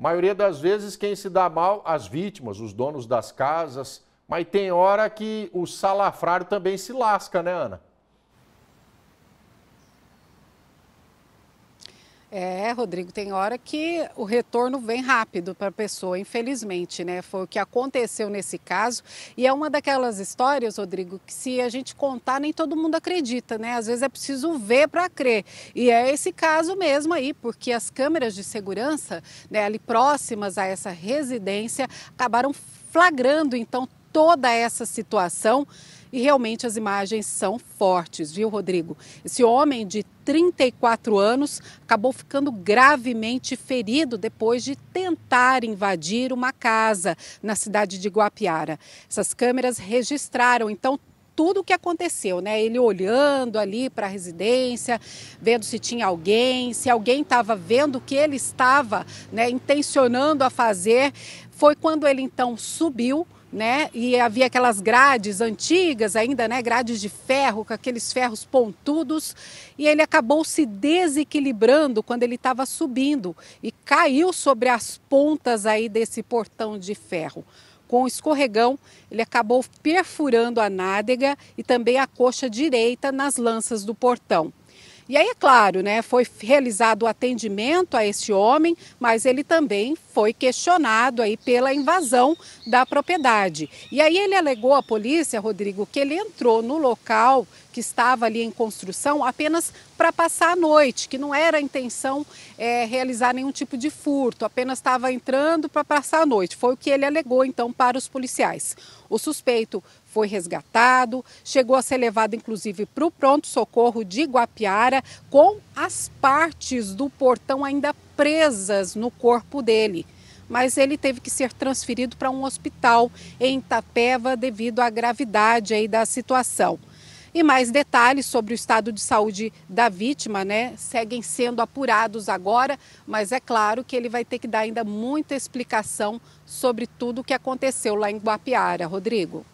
maioria das vezes quem se dá mal, as vítimas, os donos das casas, mas tem hora que o salafrário também se lasca, né, Ana? É, Rodrigo, tem hora que o retorno vem rápido para a pessoa, infelizmente, né? Foi o que aconteceu nesse caso. E é uma daquelas histórias, Rodrigo, que se a gente contar, nem todo mundo acredita, né? Às vezes é preciso ver para crer. E é esse caso mesmo aí, porque as câmeras de segurança, né, ali próximas a essa residência, acabaram flagrando então toda essa situação. E realmente as imagens são fortes, viu, Rodrigo? Esse homem de 34 anos acabou ficando gravemente ferido depois de tentar invadir uma casa na cidade de Guapiara. Essas câmeras registraram então tudo o que aconteceu, né? Ele olhando ali para a residência, vendo se tinha alguém, se alguém estava vendo o que ele estava, né, intencionando a fazer. Foi quando ele então subiu né? E havia aquelas grades antigas ainda, né? Grades de ferro, com aqueles ferros pontudos. E ele acabou se desequilibrando quando ele estava subindo e caiu sobre as pontas aí desse portão de ferro. Com o escorregão, ele acabou perfurando a nádega e também a coxa direita nas lanças do portão. E aí, é claro, né, foi realizado o atendimento a este homem, mas ele também foi questionado aí pela invasão da propriedade. E aí ele alegou à polícia, Rodrigo, que ele entrou no local que estava ali em construção apenas para passar a noite, que não era a intenção é, realizar nenhum tipo de furto, apenas estava entrando para passar a noite. Foi o que ele alegou então para os policiais. O suspeito foi resgatado, chegou a ser levado inclusive para o pronto-socorro de Guapiara, com as partes do portão ainda presas no corpo dele. Mas ele teve que ser transferido para um hospital em Itapeva devido à gravidade aí da situação. E mais detalhes sobre o estado de saúde da vítima, né, seguem sendo apurados agora, mas é claro que ele vai ter que dar ainda muita explicação sobre tudo o que aconteceu lá em Guapiara, Rodrigo.